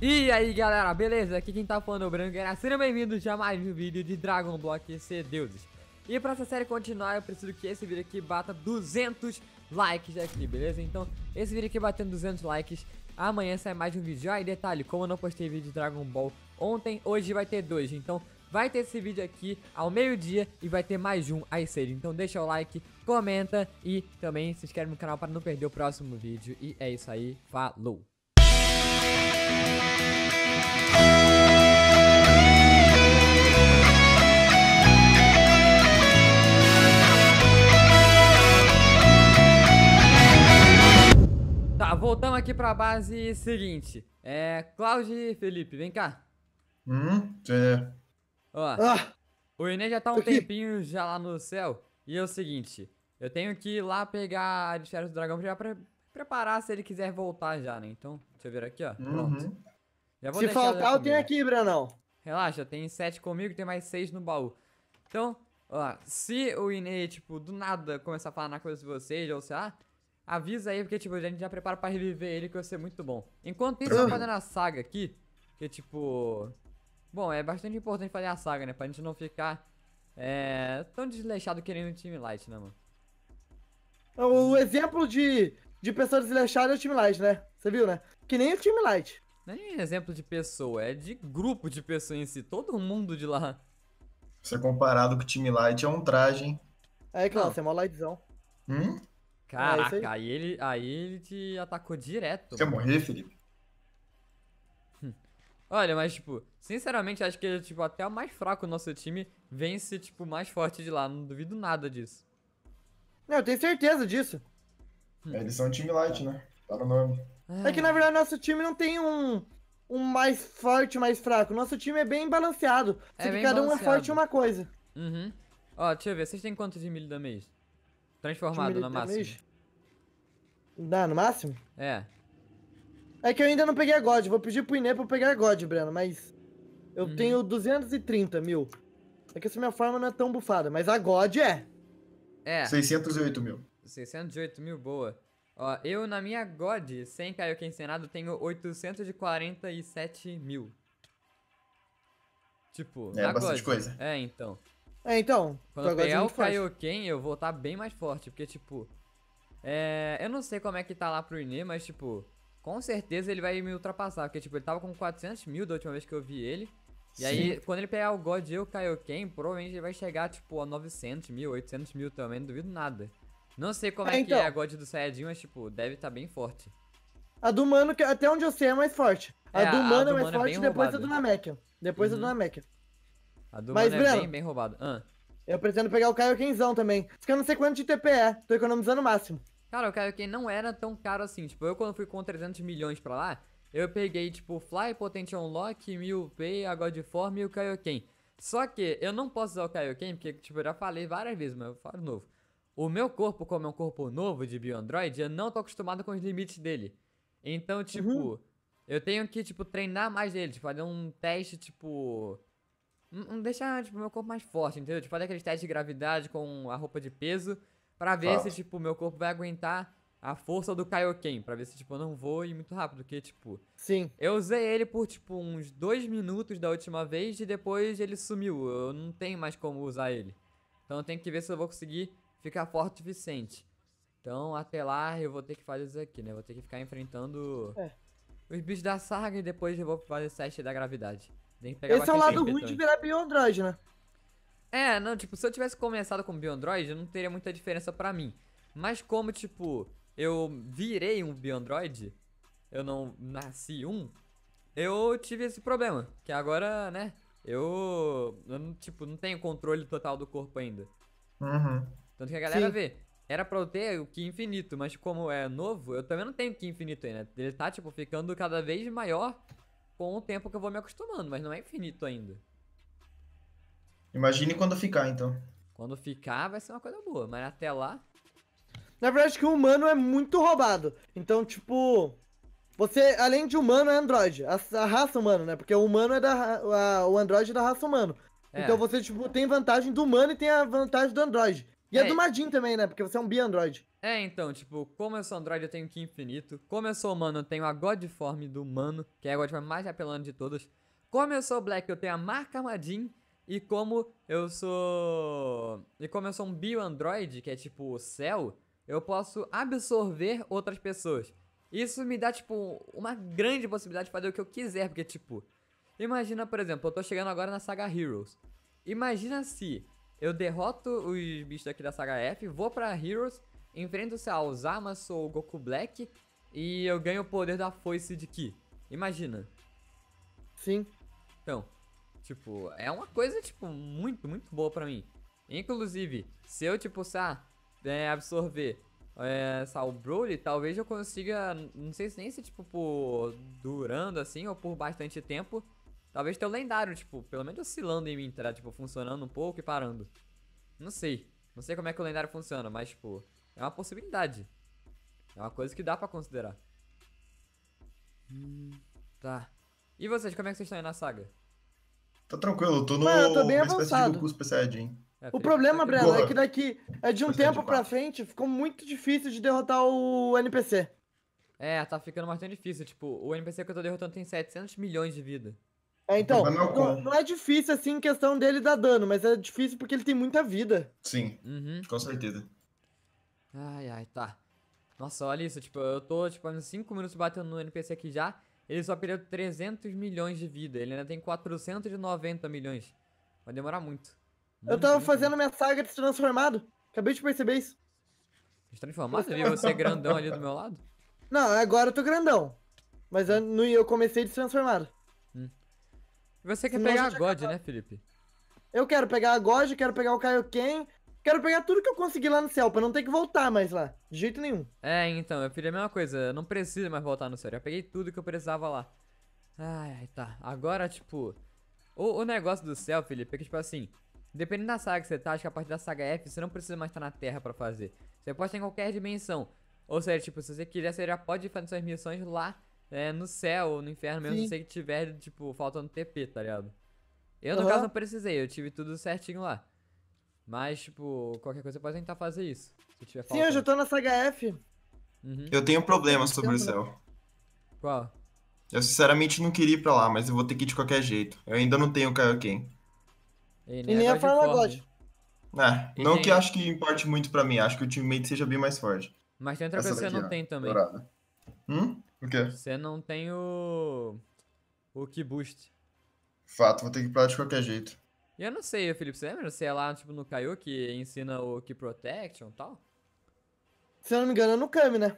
E aí galera, beleza? Aqui quem tá falando é o Branco Guerra, sejam bem-vindos a mais um vídeo de Dragon Block C Deuses E pra essa série continuar eu preciso que esse vídeo aqui bata 200 likes aqui, beleza? Então esse vídeo aqui batendo 200 likes, amanhã sai mais um vídeo Ah, e detalhe, como eu não postei vídeo de Dragon Ball ontem, hoje vai ter dois Então vai ter esse vídeo aqui ao meio-dia e vai ter mais um aí cedo Então deixa o like, comenta e também se inscreve no canal para não perder o próximo vídeo E é isso aí, falou! tá, voltamos aqui pra base seguinte. É. Cláudio e Felipe, vem cá. Hum, é. Ó. Ah, o Ine já tá um aqui. tempinho já lá no céu. E é o seguinte: eu tenho que ir lá pegar a Distress do Dragão já pra preparar se ele quiser voltar já, né? Então, deixa eu ver aqui, ó. Uhum. Pronto. Já vou se faltar, eu tenho aqui, Branão. Relaxa, tem sete comigo tem mais seis no baú. Então, ó, se o Ine tipo, do nada começar a falar na coisa de vocês, ou sei lá, Avisa aí, porque, tipo, a gente já prepara pra reviver ele, que vai ser muito bom. Enquanto isso, eu uhum. tô fazendo a saga aqui, que, tipo... Bom, é bastante importante fazer a saga, né? Pra gente não ficar é, tão desleixado querendo o Team light, né, mano? É, o exemplo de, de pessoa desleixada é o Team light, né? Você viu, né? Que nem o Team light. Não é exemplo de pessoa, é de grupo de pessoa em si. Todo mundo de lá. Você é comparado com o Team light é um traje, hein? É, claro, você é mó lightzão. Hum? É Caraca, é aí. aí. ele, aí ele te atacou direto. Você morrer, Felipe? Olha, mas, tipo, sinceramente, acho que, tipo, até o mais fraco do nosso time vence, tipo, o mais forte de lá. Não duvido nada disso. Não, eu tenho certeza disso. Hum. É, Eles são um time light, né? Tá no nome. É. que, na verdade, nosso time não tem um, um mais forte mais fraco. Nosso time é bem balanceado. É bem cada balanceado. um é forte em uma coisa. Uhum. Ó, deixa eu ver. Vocês têm quanto de da damage? Transformado na massa. Dá, no máximo? É. É que eu ainda não peguei a God. Vou pedir pro Inê pra eu pegar a God, Breno, mas... Eu uhum. tenho 230 mil. É que essa minha forma não é tão bufada, mas a God é. É. 608 mil. 608 mil, boa. Ó, eu na minha God, sem Kaioken senado tenho 847 mil. Tipo, é bastante God. coisa. É, então. É, então. Quando eu é pegar o Kaioken, eu vou estar tá bem mais forte, porque, tipo, é, eu não sei como é que tá lá pro Inê, mas, tipo, com certeza ele vai me ultrapassar. Porque, tipo, ele tava com 400 mil da última vez que eu vi ele. E Sim. aí, quando ele pegar o God e o Kaioken, provavelmente ele vai chegar, tipo, a 900 mil, 800 mil também, não duvido nada. Não sei como é, é então. que é a God do Saiyajin, mas, tipo, deve estar tá bem forte. A do Mano, que até onde eu sei, é mais forte. A, é, do, a, Mano do é Mano é mais forte, é depois roubado. a do Namekion. Depois uhum. a do uhum. Namekion. A do mas, Mano é bem, bem roubada. Ah. Eu pretendo pegar o Kaiokenzão também. Só que eu não sei quanto de TP é, tô economizando o máximo. Cara, o Kaioken não era tão caro assim. Tipo, eu quando fui com 300 milhões pra lá, eu peguei, tipo, Fly, Lock Unlock, Milpay, a Godform e o Kaioken. Só que eu não posso usar o Kaioken, porque, tipo, eu já falei várias vezes, mas eu falo novo. O meu corpo, como é um corpo novo de Bioandroid, eu não tô acostumado com os limites dele. Então, tipo, uhum. eu tenho que, tipo, treinar mais ele, tipo, fazer um teste, tipo... Um, um, deixar, tipo, meu corpo mais forte, entendeu? Tipo, fazer aqueles testes de gravidade com a roupa de peso Pra ver Fala. se, tipo, meu corpo vai aguentar a força do Kaioken. Pra ver se, tipo, eu não vou ir muito rápido. Porque, tipo. Sim. Eu usei ele por, tipo, uns dois minutos da última vez e depois ele sumiu. Eu não tenho mais como usar ele. Então eu tenho que ver se eu vou conseguir ficar forte o suficiente. Então, até lá, eu vou ter que fazer isso aqui, né? Eu vou ter que ficar enfrentando é. os bichos da saga e depois eu vou fazer o teste da gravidade. Esse é o lado ruim de virar Beyond Drive, né? É, não, tipo, se eu tivesse começado com Beyondroid, não teria muita diferença para mim. Mas como, tipo, eu virei um Beyondroid, eu não nasci um, eu tive esse problema. Que agora, né, eu, eu não, tipo, não tenho controle total do corpo ainda. Uhum. Tanto que a galera Sim. vê, era pra eu ter o Ki infinito, mas como é novo, eu também não tenho Ki infinito ainda. Ele tá, tipo, ficando cada vez maior com o tempo que eu vou me acostumando, mas não é infinito ainda. Imagine quando ficar, então. Quando ficar, vai ser uma coisa boa, mas até lá. Na verdade, que o humano é muito roubado. Então, tipo. Você, além de humano, é androide. A, a raça humana, né? Porque o humano é da. A, o androide é da raça humano. É. Então você, tipo, tem vantagem do humano e tem a vantagem do androide. E é. é do Madin também, né? Porque você é um bi-android. É, então, tipo, como eu sou android, eu tenho Ki infinito. Como eu sou humano, eu tenho a Godform do humano, que é a Godform mais apelando de todas. Como eu sou black, eu tenho a marca Madin, e como eu sou. E como eu sou um bio-android, que é tipo o céu, eu posso absorver outras pessoas. Isso me dá, tipo, uma grande possibilidade de fazer o que eu quiser, porque, tipo, imagina, por exemplo, eu tô chegando agora na saga Heroes. Imagina se eu derroto os bichos aqui da saga F, vou pra Heroes, enfrento, sei lá, o Zamasu ou o Goku Black e eu ganho o poder da foice de Ki. Imagina. Sim. Então, Tipo, é uma coisa, tipo, muito, muito boa pra mim. Inclusive, se eu, tipo, sa, é, né, absorver é, o Broly, talvez eu consiga, não sei nem se, tipo, por durando, assim, ou por bastante tempo, talvez ter o lendário, tipo, pelo menos oscilando em mim, tá? Tipo, funcionando um pouco e parando. Não sei. Não sei como é que o lendário funciona, mas, tipo, é uma possibilidade. É uma coisa que dá pra considerar. Hum, tá. E vocês, como é que vocês estão aí na saga? Tá tranquilo, eu tô no Mano, eu tô bem avançado. de Goku Saiyajin. É, o problema, Breno, é que daqui é de um tempo pra frente ficou muito difícil de derrotar o NPC. É, tá ficando bastante difícil. Tipo, o NPC que eu tô derrotando tem 700 milhões de vida. É, então, não, não, é difícil assim em questão dele dar dano, mas é difícil porque ele tem muita vida. Sim, uhum. com certeza. Ai, ai, tá. Nossa, olha isso, tipo, eu tô, tipo, há 5 minutos batendo no NPC aqui já, ele só perdeu 300 milhões de vida. Ele ainda tem 490 milhões. Vai demorar muito. muito eu tava muito fazendo muito. minha saga de transformado. Acabei de perceber isso. Transformado? Você viu você grandão ali do meu lado? Não, agora eu tô grandão. Mas eu, eu comecei de transformado. Hum. você quer Senão pegar a God, né, Felipe? Eu quero pegar a God, quero pegar o Kaioken, Quero pegar tudo que eu consegui lá no céu, pra não ter que voltar mais lá. De jeito nenhum. É, então, eu falei a mesma coisa. Eu não preciso mais voltar no céu. Já peguei tudo que eu precisava lá. Ai, tá. Agora, tipo... O, o negócio do céu, Felipe, é que, tipo assim... Dependendo da saga que você tá, acho que a partir da saga F, você não precisa mais estar tá na Terra pra fazer. Você pode estar em qualquer dimensão. Ou seja, tipo, se você quiser, você já pode fazer suas missões lá é, no céu ou no inferno mesmo, se você tiver, tipo, faltando TP, tá ligado? Eu, no uhum. caso, não precisei. Eu tive tudo certinho lá. Mas, tipo, qualquer coisa pode tentar fazer isso. Se tiver falta. Sim, eu já tô na SHF Uhum. Eu tenho um problema sobre o céu. Qual? Eu sinceramente não queria ir pra lá, mas eu vou ter que ir de qualquer jeito. Eu ainda não tenho o Kaioken. E nem, e é nem é a Farlagod. É, e não nem... que acho que importe muito pra mim, acho que o teammate seja bem mais forte. Mas tem outra coisa que você não ó, tem também. Dourada. Hum? O quê? Você não tem o. O que boost. Fato, vou ter que ir pra lá de qualquer jeito. E eu não sei, Felipe, você lembra se é lá, tipo, no Caio que ensina o que Protection e tal? Se eu não me engano, é no Kami, né?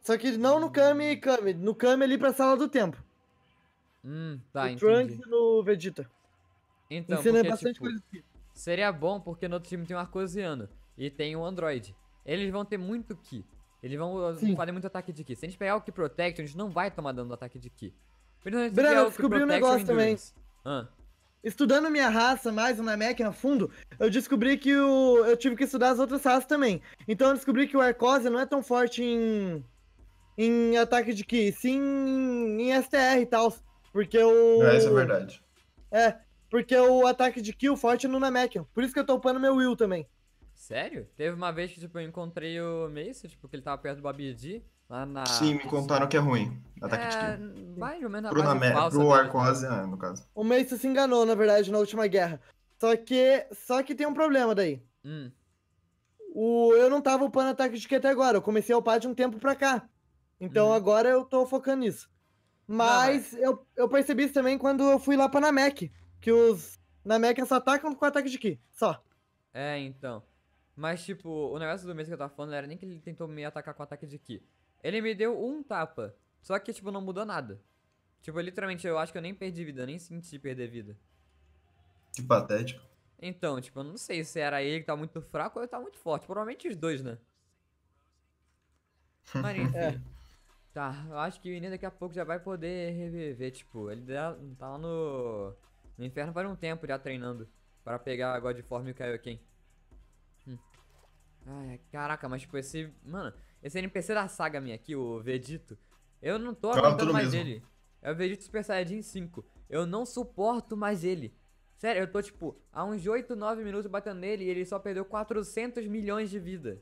Só que não no Kami Kami, no Kami ali pra Sala do Tempo. Hum, tá, no entendi. Trunks no Vegeta. Então, ensina porque, bastante tipo, coisa aqui. Seria bom porque no outro time tem um Arcosiano e tem um Android. Eles vão ter muito Ki. Eles vão Sim. fazer muito ataque de Ki. Se a gente pegar o Ki Protection, a gente não vai tomar dano do ataque de Ki. Breno, descobri um negócio também. Ah estudando minha raça mais, na Namek a fundo, eu descobri que o, eu tive que estudar as outras raças também. Então eu descobri que o Arcosa não é tão forte em, em ataque de Ki, sim em, STR e tal. Porque o. É, isso é verdade. É, porque o ataque de Ki, o forte é no Namek. Por isso que eu tô upando meu Will também. Sério? Teve uma vez que tipo, eu encontrei o Mace, tipo, que ele tava perto do Babidi. Lá na... Sim, me contaram que é ruim. Ataque é, de tiro. Mais ou menos pro, na pro Arcose, né? no caso. O Mace se enganou, na verdade, na última guerra. Só que, só que tem um problema daí. Hum. O, eu não tava upando ataque de Q até agora. Eu comecei a upar de um tempo pra cá. Então hum. agora eu tô focando nisso. Mas eu, eu percebi isso também quando eu fui lá pra Namek. Que os Namek só atacam com ataque de Ki, só. É, então. Mas, tipo, o negócio do mês que eu tava falando era nem que ele tentou me atacar com ataque de Ki. Ele me deu um tapa. Só que, tipo, não mudou nada. Tipo, literalmente, eu acho que eu nem perdi vida, nem senti perder vida. Que patético. Então, tipo, eu não sei se era ele que tá muito fraco ou ele tá muito forte. Provavelmente os dois, né? Mas enfim. é. Tá, eu acho que o menino daqui a pouco já vai poder reviver, tipo, ele tá lá no, no inferno faz um tempo já treinando para pegar a Godform e o Kaioken. Hum. Ai, caraca, mas tipo, esse... Mano, esse NPC da saga minha aqui, o Vegito, eu não tô aguentando mais mesmo. ele. É o Vegito Super Saiyajin 5. Eu não suporto mais ele. Sério, eu tô tipo, há uns 8, 9 minutos batendo nele e ele só perdeu 400 milhões de vida.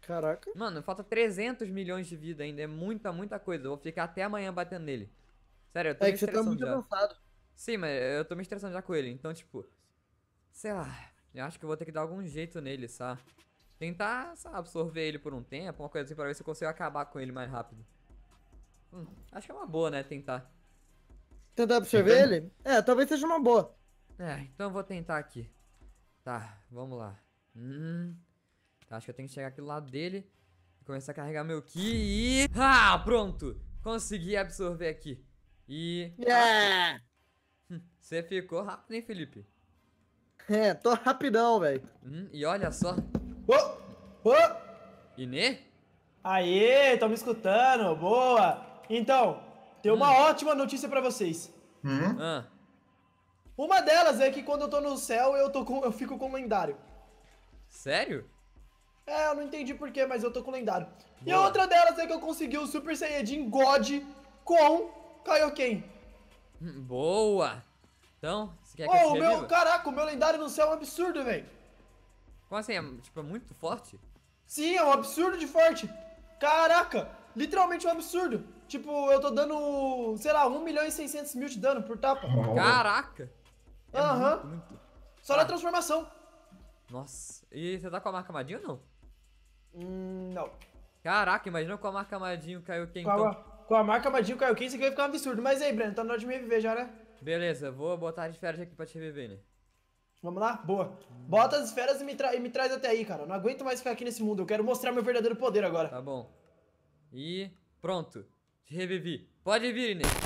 Caraca. Mano, falta 300 milhões de vida ainda. É muita, muita coisa. Eu vou ficar até amanhã batendo nele. Sério, eu tô é me que estressando você tá muito já. avançado. Sim, mas eu tô me estressando já com ele. Então, tipo, sei lá. Eu acho que eu vou ter que dar algum jeito nele, sabe? Tentar, sabe, absorver ele por um tempo, uma coisa assim, pra ver se eu consigo acabar com ele mais rápido. Hum, acho que é uma boa, né, tentar. Tentar absorver então- ele? É, talvez seja uma boa. É, então eu vou tentar aqui. Tá, vamos lá. Hum, tá, acho que eu tenho que chegar aqui do lado dele começar a carregar meu Ki e... Ah, pronto! Consegui absorver aqui. E... Yeah! Hum, você ficou rápido, hein, Felipe? É, tô rapidão, velho. Hum, e olha só, Oh, oh. Inê? Aê, estão me escutando, boa! Então, tem uma hum. ótima notícia para vocês. Hum? Ah. Uma delas é que quando eu tô no céu, eu, tô com, eu fico com lendário. Sério? É, eu não entendi porquê, mas eu tô com lendário. Boa. E a outra delas é que eu consegui o Super Saiyajin God com Kaioken. Hum, boa! Então, você quer que oh, eu meu, Caraca, o meu lendário no céu é um absurdo, velho. Como assim? É, tipo, é muito forte? Sim, é um absurdo de forte. Caraca, literalmente um absurdo. Tipo, eu tô dando, sei lá, 1 milhão e 600 mil de dano por tapa. Caraca. É Aham. É uhum. muito... Só ah. na transformação. Nossa. E você tá com a marca amadinha ou não? Hum, não. Caraca, imagina com a marca amadinho caiu quem com, então. a, com a marca amadinho caiu quem, isso aqui vai ficar um absurdo. Mas aí, Breno, tá na hora de me viver já, né? Beleza, vou botar de feras aqui pra te reviver, né? Vamos lá? Boa. Bota as esferas e me, e me traz até aí, cara. Eu não aguento mais ficar aqui nesse mundo. Eu quero mostrar meu verdadeiro poder agora. Tá bom. E pronto. Te revivi. Pode vir, Inês.